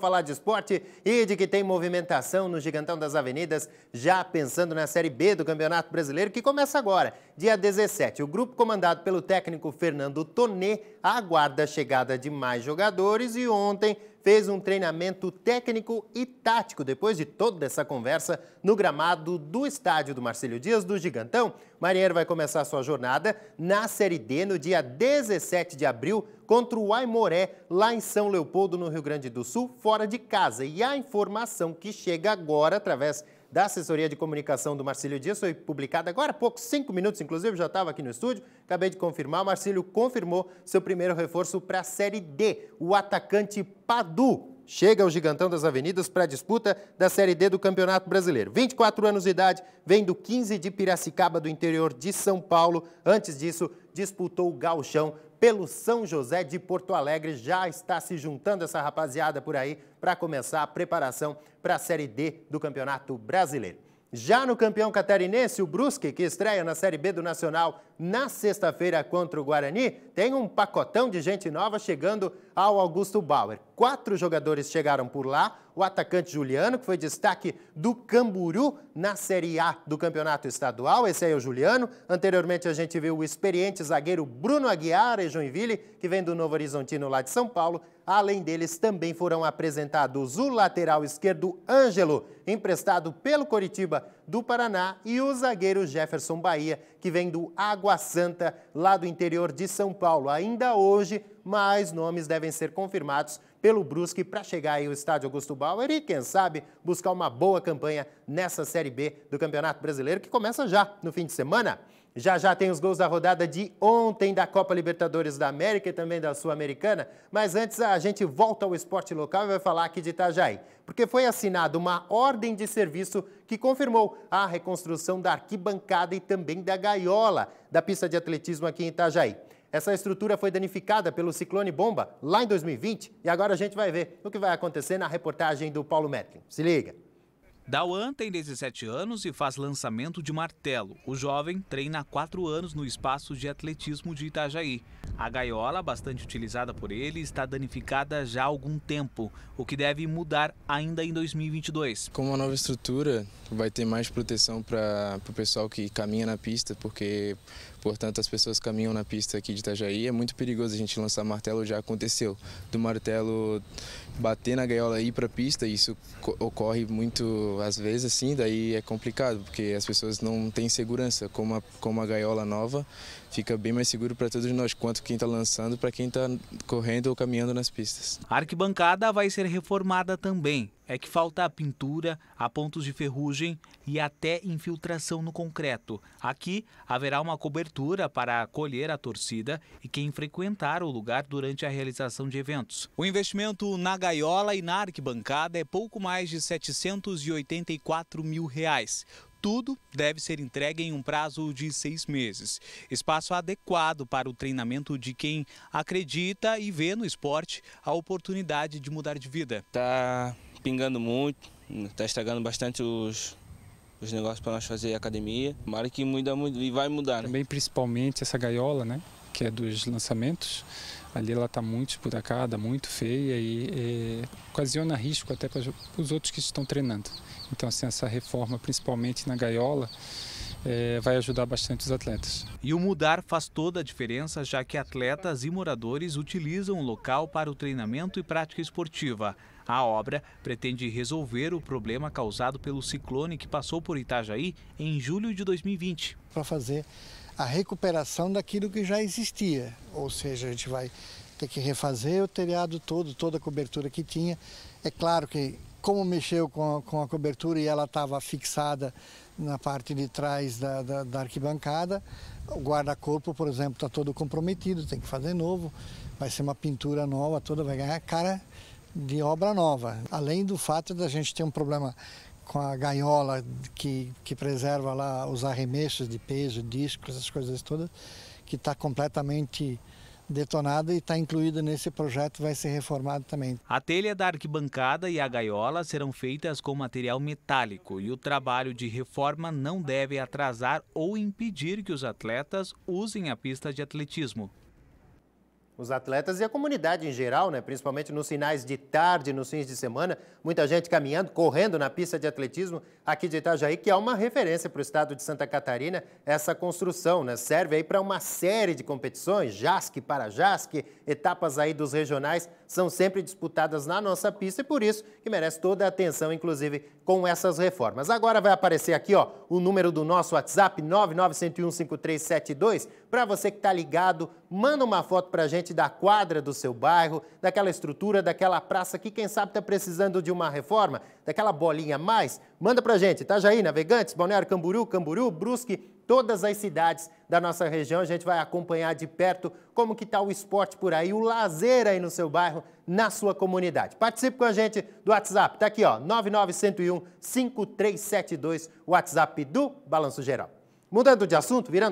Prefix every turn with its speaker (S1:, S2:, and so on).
S1: vamos falar de esporte e de que tem movimentação no Gigantão das Avenidas, já pensando na Série B do Campeonato Brasileiro, que começa agora, dia 17. O grupo comandado pelo técnico Fernando Tonê aguarda a chegada de mais jogadores e ontem fez um treinamento técnico e tático depois de toda essa conversa no gramado do estádio do Marcelo Dias do Gigantão. Marinheiro vai começar sua jornada na Série D no dia 17 de abril contra o Aimoré, lá em São Leopoldo, no Rio Grande do Sul, fora de casa. E a informação que chega agora através da assessoria de comunicação do Marcílio Dias. Foi publicada agora há pouco, cinco minutos, inclusive, já estava aqui no estúdio. Acabei de confirmar. O Marcílio confirmou seu primeiro reforço para a Série D, o atacante Padu chega ao Gigantão das Avenidas para a disputa da Série D do Campeonato Brasileiro. 24 anos de idade, vem do 15 de Piracicaba, do interior de São Paulo. Antes disso, disputou o Galchão pelo São José de Porto Alegre. Já está se juntando essa rapaziada por aí para começar a preparação para a Série D do Campeonato Brasileiro. Já no campeão catarinense, o Brusque, que estreia na Série B do Nacional na sexta-feira contra o Guarani, tem um pacotão de gente nova chegando ao Augusto Bauer. Quatro jogadores chegaram por lá, o atacante Juliano, que foi destaque do Camburu na Série A do Campeonato Estadual, esse aí é o Juliano. Anteriormente a gente viu o experiente zagueiro Bruno Aguiar, e Joinville, que vem do Novo Horizontino lá de São Paulo. Além deles, também foram apresentados o lateral esquerdo Ângelo, emprestado pelo Coritiba do Paraná, e o zagueiro Jefferson Bahia, que vem do Água Santa, lá do interior de São Paulo. Ainda hoje, mais nomes devem ser confirmados pelo Brusque para chegar aí ao estádio Augusto Bauer e, quem sabe, buscar uma boa campanha nessa Série B do Campeonato Brasileiro, que começa já no fim de semana. Já já tem os gols da rodada de ontem da Copa Libertadores da América e também da Sul-Americana, mas antes a gente volta ao esporte local e vai falar aqui de Itajaí, porque foi assinada uma ordem de serviço que confirmou a reconstrução da arquibancada e também da gaiola da pista de atletismo aqui em Itajaí. Essa estrutura foi danificada pelo ciclone bomba lá em 2020 e agora a gente vai ver o que vai acontecer na reportagem do Paulo Metlin. Se liga!
S2: Dawan tem 17 anos e faz lançamento de martelo. O jovem treina há quatro anos no espaço de atletismo de Itajaí. A gaiola, bastante utilizada por ele, está danificada já há algum tempo, o que deve mudar ainda em 2022. Com uma nova estrutura, vai ter mais proteção para o pessoal que caminha na pista, porque Portanto, as pessoas caminham na pista aqui de Itajaí. É muito perigoso a gente lançar martelo, já aconteceu. Do martelo bater na gaiola e ir para a pista, isso ocorre muito às vezes, assim, daí é complicado, porque as pessoas não têm segurança, com uma com uma gaiola nova fica bem mais seguro para todos nós, quanto quem está lançando para quem está correndo ou caminhando nas pistas. A arquibancada vai ser reformada também. É que falta a pintura, a pontos de ferrugem e até infiltração no concreto. Aqui haverá uma cobertura para acolher a torcida e quem frequentar o lugar durante a realização de eventos. O investimento na gaiola e na arquibancada é pouco mais de 784 mil reais tudo deve ser entregue em um prazo de seis meses. Espaço adequado para o treinamento de quem acredita e vê no esporte a oportunidade de mudar de vida. Está pingando muito, está estragando bastante os, os negócios para nós fazer academia. Tomara que muda muito e vai mudar. Né?
S3: Também principalmente essa gaiola, né? que é dos lançamentos, ali ela está muito esburacada, muito feia e é, ocasiona risco até para os outros que estão treinando. Então, assim, essa reforma, principalmente na gaiola, é, vai ajudar bastante os atletas.
S2: E o mudar faz toda a diferença, já que atletas e moradores utilizam o local para o treinamento e prática esportiva. A obra pretende resolver o problema causado pelo ciclone que passou por Itajaí
S3: em julho de 2020. Para fazer a recuperação daquilo que já existia. Ou seja, a gente vai ter que refazer o telhado todo, toda a cobertura que tinha. É claro que como mexeu com a, com a cobertura e ela estava fixada na parte de trás da, da, da arquibancada, o guarda-corpo, por exemplo, está todo comprometido, tem que fazer novo, vai ser uma pintura nova toda, vai ganhar cara de obra nova. Além do fato da gente ter um problema com a gaiola que, que preserva lá os arremessos de peso, discos, essas coisas todas, que está completamente detonada e está incluída nesse projeto, vai ser reformado também.
S2: A telha da arquibancada e a gaiola serão feitas com material metálico e o trabalho de reforma não deve atrasar ou impedir que os atletas usem a pista de atletismo
S1: os atletas e a comunidade em geral, né? principalmente nos finais de tarde, nos fins de semana. Muita gente caminhando, correndo na pista de atletismo aqui de Itajaí, que é uma referência para o estado de Santa Catarina, essa construção. Né? Serve aí para uma série de competições, JASC para JASC, etapas aí dos regionais são sempre disputadas na nossa pista e por isso que merece toda a atenção, inclusive com essas reformas. Agora vai aparecer aqui ó, o número do nosso WhatsApp, 991-5372, para você que está ligado, manda uma foto para a gente da quadra do seu bairro, daquela estrutura, daquela praça que quem sabe está precisando de uma reforma, daquela bolinha a mais, manda para a gente, Itajaí, tá, Navegantes, Balneário Camburu, Camburu, Brusque, todas as cidades da nossa região. A gente vai acompanhar de perto como que está o esporte por aí, o lazer aí no seu bairro, na sua comunidade. Participe com a gente do WhatsApp, tá aqui ó, 99101 5372, WhatsApp do Balanço Geral. Mudando de assunto, virando